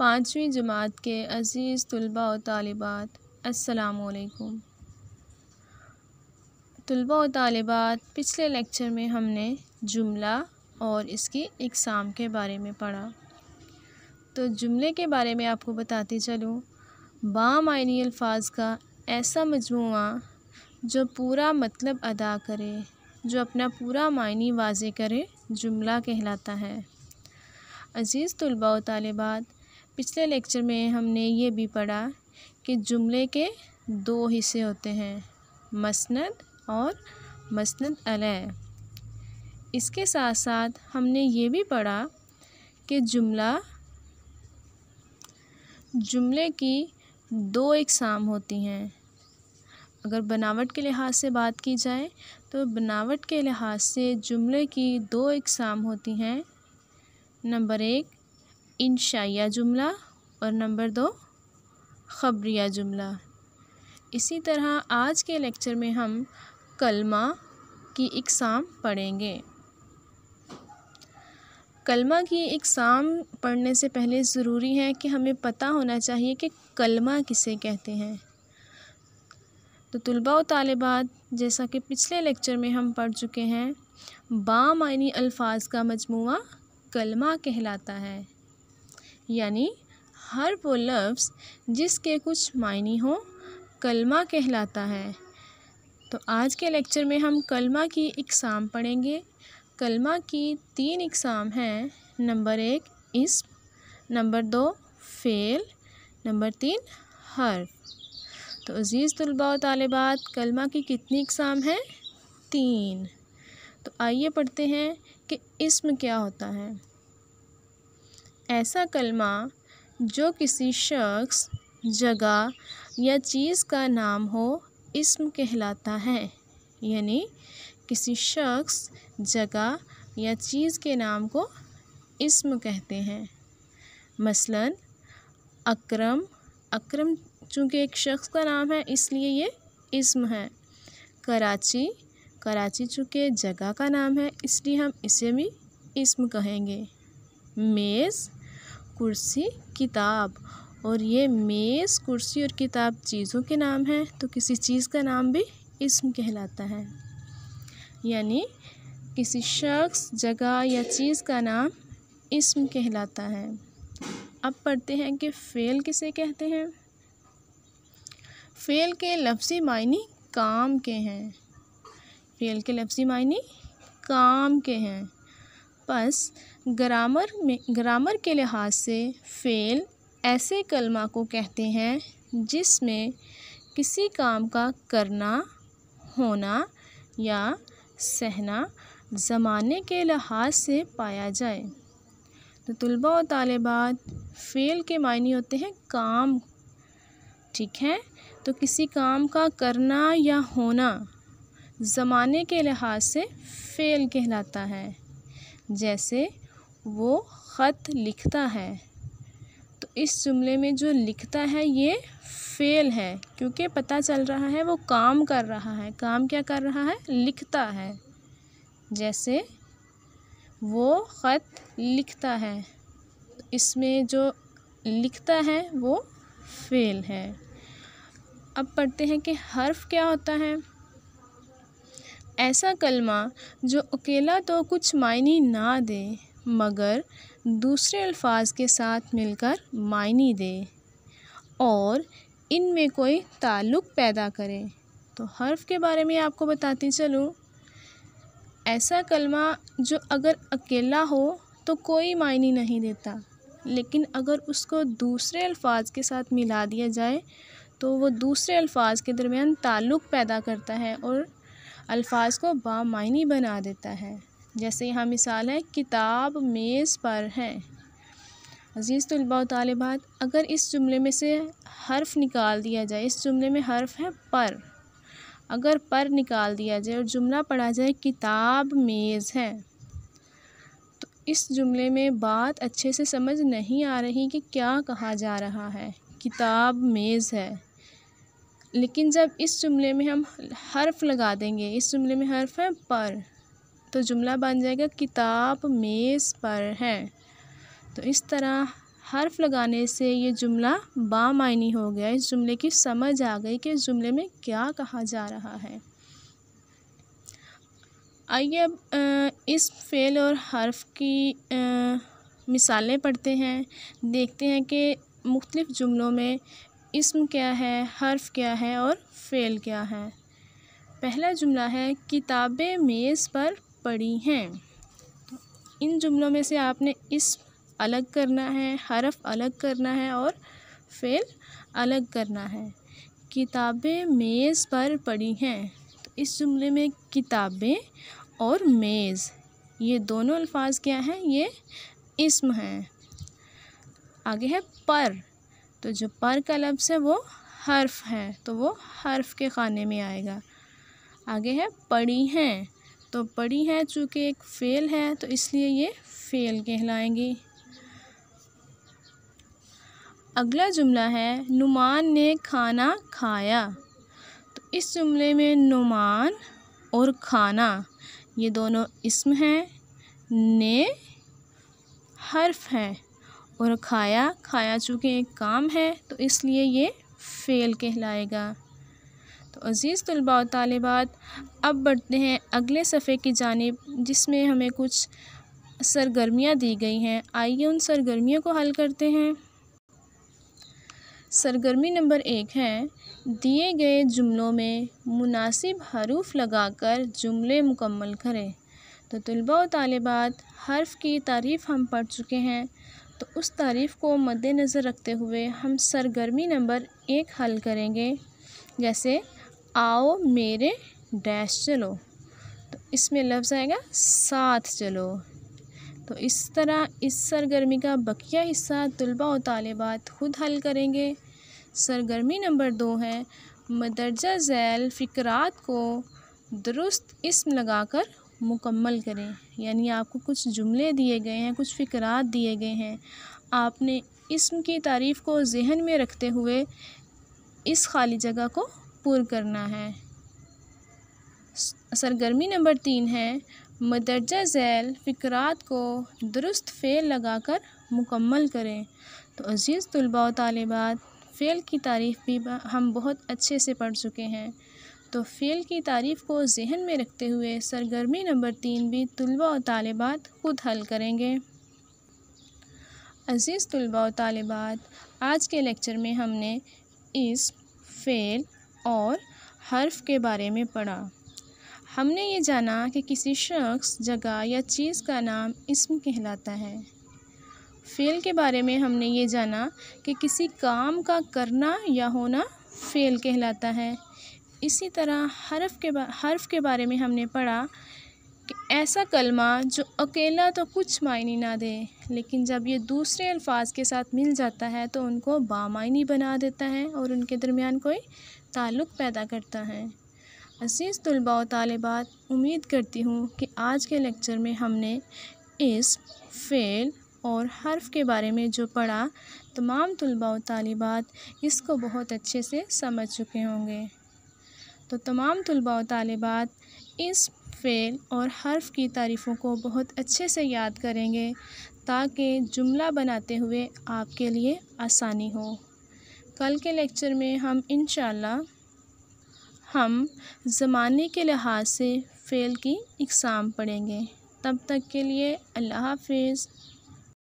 पाँचवीं जमात के अज़ीज़ तलबा और तालबात असलकुम तलबा और तालबात पिछले लेक्चर में हमने जुमला और इसकी इकसाम के बारे में पढ़ा तो जुमले के बारे में आपको बताते चलूँ बामायनी अल्फाज का ऐसा मजमू जो पूरा मतलब अदा करे जो अपना पूरा मायनी वाज करे जुमला कहलाता है अज़ीज़ तलबा और तालबात पिछले लेक्चर में हमने ये भी पढ़ा कि जुमले के दो हिस्से होते हैं मसंद और मसंद अलह इसके साथ साथ हमने ये भी पढ़ा कि जुमला जुमले की दो इकसाम होती हैं अगर बनावट के लिहाज से बात की जाए तो बनावट के लिहाज से जुमले की दो इकसाम होती हैं नंबर एक इंशाया जुमला और नंबर दो खबरिया जुमला इसी तरह आज के लेक्चर में हम कलमा की इकसाम पढ़ेंगे कलमा की इकसाम पढ़ने से पहले ज़रूरी है कि हमें पता होना चाहिए कि कलमा किसे कहते हैं तो तलबा व तालबात जैसा कि पिछले लेक्चर में हम पढ़ चुके हैं बामानी अल्फाज का मजमू कलमा कहलाता है यानी हर वो लफ्ज़ जिसके कुछ मायने हो कलमा कहलाता है तो आज के लेक्चर में हम कलमा की इकसाम पढ़ेंगे कलमा की तीन इकसाम हैं नंबर एक इसम नंबर दो फेल नंबर तीन हर तो अज़ीज़ तलबा तलबात कलमा की कितनी इकसाम हैं तीन तो आइए पढ़ते हैं कि इसम क्या होता है ऐसा कलमा जो किसी शख़्स जगह या चीज़ का नाम हो इसम कहलाता है यानी किसी शख़्स जगह या चीज़ के नाम को इसम कहते हैं मसलन अकरम अकरम चूँकि एक शख़्स का नाम है इसलिए ये इस्म है कराची कराची चूँकि जगह का नाम है इसलिए हम इसे भी इसम कहेंगे मेज़ कुर्सी किताब और ये मेज़ कुर्सी और किताब चीज़ों के नाम हैं तो किसी चीज़ का नाम भी इसम कहलाता है यानी किसी शख्स जगह या चीज़ का नाम इसम कहलाता है अब पढ़ते हैं कि फ़ेल किसे कहते हैं फ़ेल के लफ्ज़ी मायने काम के हैं फ़ेल के लफ्ज़ी मायने काम के हैं बस ग्रामर में ग्रामर के लिहाज से फ़ेल ऐसे कलमा को कहते हैं जिसमें किसी काम का करना होना या सहना ज़माने के लिहाज से पाया जाए तो तलबा और तालबात फ़ेल के मायने होते हैं काम ठीक है तो किसी काम का करना या होना ज़माने के लिहाज से फ़ेल कहलाता है जैसे वो ख़त लिखता है तो इस जुमले में जो लिखता है ये फ़ेल है क्योंकि पता चल रहा है वो काम कर रहा है काम क्या कर रहा है लिखता है जैसे वो ख़त लिखता है तो इसमें जो लिखता है वो फ़ेल है अब पढ़ते हैं कि हर्फ क्या होता है ऐसा कलमा जो अकेला तो कुछ मायने ना दे मगर दूसरे अल्फाज के साथ मिलकर मायने दे और इनमें कोई ताल्लुक़ पैदा करे तो हर्फ के बारे में आपको बताती चलूँ ऐसा कलमा जो अगर अकेला हो तो कोई मायने नहीं देता लेकिन अगर उसको दूसरे अल्फाज के साथ मिला दिया जाए तो वो दूसरे अल्फाज के दरमियान ताल्लुक़ पैदा करता है और अल्फाज को बामानी बना देता है जैसे यहाँ मिसाल है किताब मेज़ पर है अज़ीज़ तलबा तालबात अगर इस जुमले में से हर्फ निकाल दिया जाए इस जुमले में हर्फ है पर अगर पर निकाल दिया जाए और जुमला पढ़ा जाए किताब मेज़ है तो इस जुमले में बात अच्छे से समझ नहीं आ रही कि क्या कहा जा रहा है किताब मेज़ है लेकिन जब इस जुमले में हम हर्फ लगा देंगे इस जुमले में हर्फ है पर तो जुमला बन जाएगा किताब मेज़ पर है तो इस तरह हर्फ लगाने से ये जुमला बामायनी हो गया इस जुमले की समझ आ गई कि इस जुमले में क्या कहा जा रहा है आइए अब इस फेल और हर्फ की मिसालें पढ़ते हैं देखते हैं कि मुख्तलिफ़ जुमलों में इसम क्या है हर्फ क्या है और फ़ेल क्या है पहला जुमला है किताबें मेज़ पर पड़ी हैं तो इन जुमलों में से आपने इसम अलग करना है हरफ अलग करना है और फ़ेल अलग करना है किताबें मेज़ पर पड़ी हैं तो इस जुमले में किताबें और मेज़ ये दोनों अल्फाज क्या हैं ये इसम हैं आगे है पर तो जो पर का लफ्स है वो हर्फ है तो वो हर्फ के खाने में आएगा आगे है पड़ी हैं तो पड़ी हैं चूँकि एक फ़ेल है तो इसलिए ये फ़ेल कहलाएंगी अगला जुमला है नुमान ने खाना खाया तो इस जुमले में नुमान और खाना ये दोनों इसम हैं ने हर्फ हैं और खाया खाया चूँकि एक काम है तो इसलिए ये फ़ेल कहलाएगा तो अज़ीज़ तलबा तलबात अब बढ़ते हैं अगले सफ़े की जानब जिसमें हमें कुछ सरगर्मियाँ दी गई हैं आइए उन सरगर्मियों को हल करते हैं सरगर्मी नंबर एक है दिए गए जुमलों में मुनासिब हरूफ लगाकर जुमले मुकम्मल करें तो तलबा व तलबात हर्फ की तारीफ़ हम पढ़ चुके हैं तो उस तारीफ़ को मद्देनज़र रखते हुए हम सरगर्मी नंबर एक हल करेंगे जैसे आओ मेरे डैश चलो तो इसमें लफ्ज़ आएगा साथ चलो तो इस तरह इस सरगर्मी का बकिया हिस्सा तलबा व तालबात खुद हल करेंगे सरगर्मी नंबर दो है मदरजा झैल फ़िक्रात को दुरुस्त इसम लगाकर मुकम्मल करें यानी आपको कुछ जुमले दिए गए हैं कुछ फ़िक्रात दिए गए हैं आपने इसम की तारीफ़ को जहन में रखते हुए इस खाली जगह को पुर करना है सरगर्मी नंबर तीन है मदरजा झैल फ़िक्रात को दुरुस्त फ़ेल लगाकर मुकम्मल करें तो अज़ीज़ तलबा व तालबात फ़ेल की तारीफ़ भी हम बहुत अच्छे से पढ़ चुके हैं तो फ़ेल की तारीफ़ को जहन में रखते हुए सरगर्मी नंबर तीन भी तलबा और तालबात खुद हल करेंगे अज़ीज़ तलबा और तालबात आज के लेक्चर में हमने इस फ़ेल और हर्फ के बारे में पढ़ा हमने ये जाना कि किसी शख्स जगह या चीज़ का नाम इसम कहलाता है फ़ेल के बारे में हमने ये जाना कि किसी काम का करना या होना फ़ेल कहलाता है इसी तरह हरफ के हर्फ के बारे में हमने पढ़ा कि ऐसा कलमा जो अकेला तो कुछ मायने ना दे लेकिन जब ये दूसरे अल्फाज के साथ मिल जाता है तो उनको बामायनी बना देता है और उनके दरमियान कोई ताल्लुक़ पैदा करता है अजीज़ तलबा व तालबात उम्मीद करती हूँ कि आज के लेक्चर में हमने इस फेल और हर्फ के बारे में जो पढ़ा तमाम तलबा व तालबात इसको बहुत अच्छे से समझ चुके होंगे तो तमाम तलबा व तालबात इस फ़ेल और हर्फ की तारीफ़ों को बहुत अच्छे से याद करेंगे ताकि जुमला बनाते हुए आपके लिए आसानी हो कल के लेक्चर में हम इन हम ज़माने के लिहाज से फ़ेल की इकसाम पढ़ेंगे तब तक के लिए अल्लाह हाफिज़